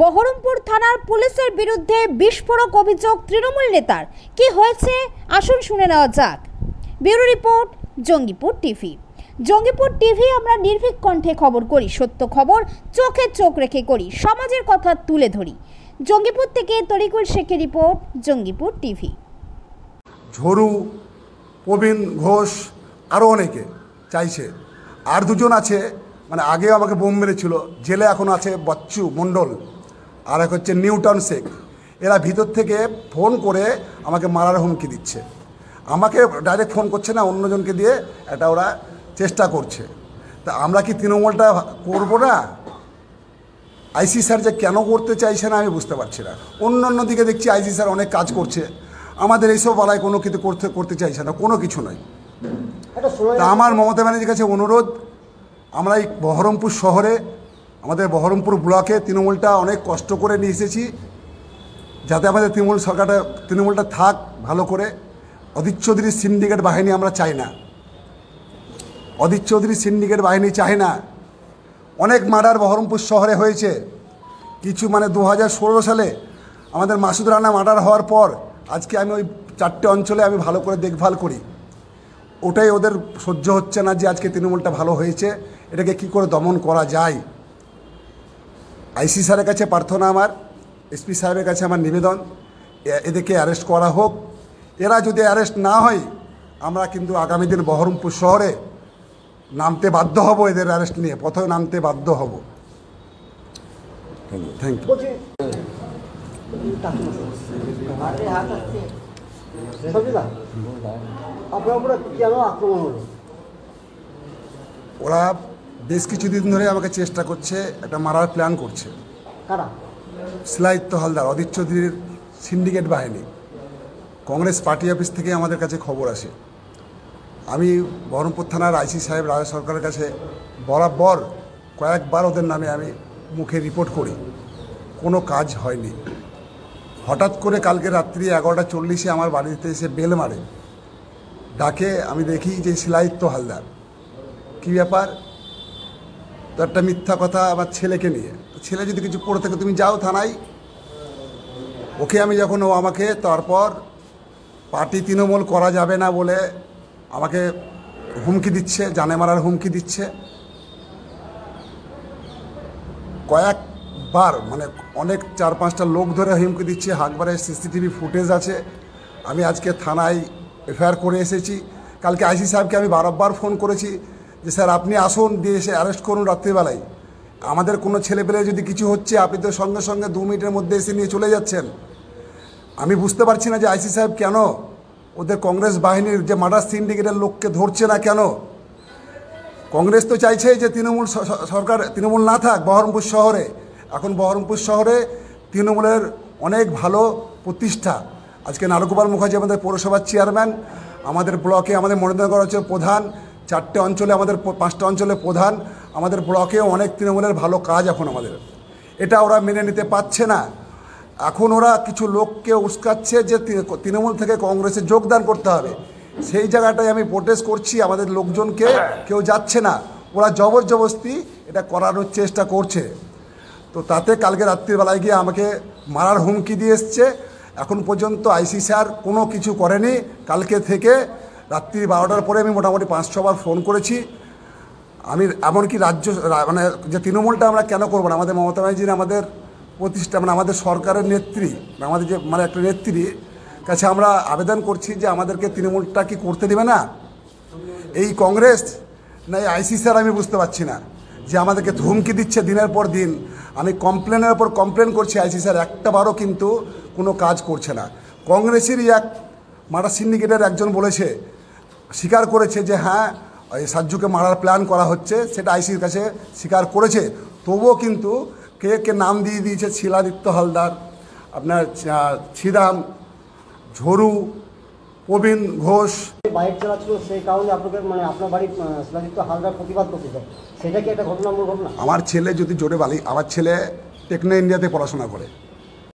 বহরমপুর থানার পুলিশের বিরুদ্ধে বিস্ফোরক অভিযোগ তৃণমূল নেতার কি হয়েছে আসুন শুনে নেওয়া যাক bureau report Jangipur TV Jangipur TV আমরা নির্ভীক কণ্ঠে খবর করি সত্য খবর চোখে চোখ রেখে করি সমাজের কথা তুলে ধরি জঙ্গিপুর থেকে তরিকুল শেখের রিপোর্ট জঙ্গিপুর টিভি ঝরু প্রবীণ ঘোষ আরও অনেকে চাইছে আর দুজন আছে মানে আগেও আমাকে বোম মেরেছিল জেলে এখন আছে বচ্চু মণ্ডল আর এক হচ্ছে নিউটন শেখ এরা ভিতর থেকে ফোন করে আমাকে মারার হুমকি দিচ্ছে আমাকে ডাইরেক্ট ফোন করছে না অন্যজনকে দিয়ে এটা ওরা চেষ্টা করছে তা আমরা কি তৃণমূলটা করবো না আইসি স্যার যে কেন করতে চাইছে না আমি বুঝতে পারছি না অন্য অন্য দিকে দেখছি আইসি স্যার অনেক কাজ করছে আমাদের এইসব বলায় কোনো কিছু করতে করতে চাইছে না কোনো কিছু নয় তা আমার মমতা ব্যানার্জির কাছে অনুরোধ আমরা এই বহরমপুর শহরে আমাদের বহরমপুর ব্লকে তৃণমূলটা অনেক কষ্ট করে নিয়ে এসেছি যাতে আমাদের তৃণমূল সরকারটা তৃণমূলটা থাক ভালো করে অধীর চৌধুরীর সিন্ডিকেট বাহিনী আমরা চাই না অধীর চৌধুরীর সিন্ডিকেট বাহিনী চাই না অনেক মার্ডার বহরমপুর শহরে হয়েছে কিছু মানে দু সালে আমাদের মাসুদ রানা মার্ডার হওয়ার পর আজকে আমি ওই চারটে অঞ্চলে আমি ভালো করে দেখভাল করি ওটাই ওদের সহ্য হচ্ছে না যে আজকে তৃণমূলটা ভালো হয়েছে এটাকে কি করে দমন করা যায় আইসি স্যারের কাছে প্রার্থনা আমার এসপি সাহেবের কাছে আমার নিবেদন এদেরকে অ্যারেস্ট করা হোক এরা যদি অ্যারেস্ট না হয় আমরা কিন্তু আগামী দিন বহরমপুর শহরে নামতে বাধ্য হব এদের অ্যারেস্ট নিয়ে প্রথমে নামতে বাধ্য হব থ্যাংক ইউ ওরা বেশ কিছুদিন ধরে আমাকে চেষ্টা করছে একটা মারার প্ল্যান করছে কারা সিলায়িত্ব হালদার অদিত চৌধুরীর সিন্ডিকেট বাহিনী কংগ্রেস পার্টি অফিস থেকে আমাদের কাছে খবর আসে আমি বহরমপুর থানার আইসি সাহেব রাজ্য সরকারের কাছে বরাবর কয়েকবার ওদের নামে আমি মুখে রিপোর্ট করি কোনো কাজ হয়নি হঠাৎ করে কালকে রাত্রি এগারোটা চল্লিশে আমার বাড়িতে এসে বেল মারে ডাকে আমি দেখি যে সিলায়িত্ব হালদার কী ব্যাপার তো একটা মিথ্যা কথা আমার ছেলেকে নিয়ে ছেলে যদি কিছু পড়ে থাকে তুমি যাও থানায় ওকে আমি যখন ও আমাকে তারপর পার্টি তৃণমূল করা যাবে না বলে আমাকে হুমকি দিচ্ছে জানে মারার হুমকি দিচ্ছে কয়েকবার মানে অনেক চার পাঁচটা লোক ধরে হুমকি দিচ্ছে হাকবারের সিসিটিভি ফুটেজ আছে আমি আজকে থানায় এফআইআর করে এসেছি কালকে আইসি সাহেবকে আমি বারবার ফোন করেছি যে স্যার আপনি আসুন দিয়ে এসে অ্যারেস্ট করুন রাত্রিবেলায় আমাদের কোনো ছেলেপেলে যদি কিছু হচ্ছে আপনি তো সঙ্গে সঙ্গে দু মিনিটের মধ্যে এসে নিয়ে চলে যাচ্ছেন আমি বুঝতে পারছি না যে আইসি সাহেব কেন ওদের কংগ্রেস বাহিনীর যে মার্ডার সিন্ডিকেটের লোককে ধরছে না কেন কংগ্রেস তো চাইছে যে তৃণমূল সরকার তৃণমূল না থাক বহরমপুর শহরে এখন বহরমপুর শহরে তৃণমূলের অনেক ভালো প্রতিষ্ঠা আজকে নারকুপাল মুখার্জি আমাদের পৌরসভার চেয়ারম্যান আমাদের ব্লকে আমাদের মনোনয়ন করা হচ্ছে প্রধান চারটে অঞ্চলে আমাদের পাঁচটা অঞ্চলে প্রধান আমাদের ব্লকেও অনেক তৃণমূলের ভালো কাজ এখন আমাদের এটা ওরা মেনে নিতে পারছে না এখন ওরা কিছু লোককে উস্কাচ্ছে যে তৃণমূল থেকে কংগ্রেসে যোগদান করতে হবে সেই জায়গাটায় আমি প্রোটেস্ট করছি আমাদের লোকজনকে কেউ যাচ্ছে না ওরা জবরজবস্তি এটা করানোর চেষ্টা করছে তো তাতে কালকে রাত্রিবেলায় গিয়ে আমাকে মারার হুমকি দিয়ে এসছে এখন পর্যন্ত আইসি স্যার কোনো কিছু করেনি কালকে থেকে রাত্রি বারোটার পরে আমি মোটামুটি পাঁচ ছবার ফোন করেছি আমি এমনকি রাজ্য মানে যে তৃণমূলটা আমরা কেন করবো না আমাদের মমতা ব্যানার্জির আমাদের প্রতিষ্ঠা মানে আমাদের সরকারের নেত্রী মানে আমাদের যে মানে একটা নেত্রী কাছে আমরা আবেদন করছি যে আমাদেরকে তৃণমূলটা কি করতে দেবে না এই কংগ্রেস না এই আইসিসির আমি বুঝতে পারছি না যে আমাদেরকে ধমকি দিচ্ছে দিনের পর দিন আমি কমপ্লেনের ওপর কমপ্লেন করছি আইসিসির একটাবারও কিন্তু কোনো কাজ করছে না কংগ্রেসেরই এক মাটা মানে সিন্ডিকেটের একজন বলেছে স্বীকার করেছে যে হ্যাঁ এই সাজ্জুকে মারার প্ল্যান করা হচ্ছে সেটা আইসির কাছে স্বীকার করেছে তবুও কিন্তু কে কে নাম দিয়ে দিয়েছে শিলাদিত্য হালদার আপনার ছিদাম ঝরু প্রবীণ ঘোষ বাইক চালাচ্ছিল সেই কারণে আপনাকে মানে আপনার বাড়ির শিলাদিত্য হালদার প্রতিবাদ করতে সেটা কি একটা ঘটনা ঘটনা আমার ছেলে যদি জোরে বালি আমার ছেলে টেকনো ইন্ডিয়াতে পড়াশোনা করে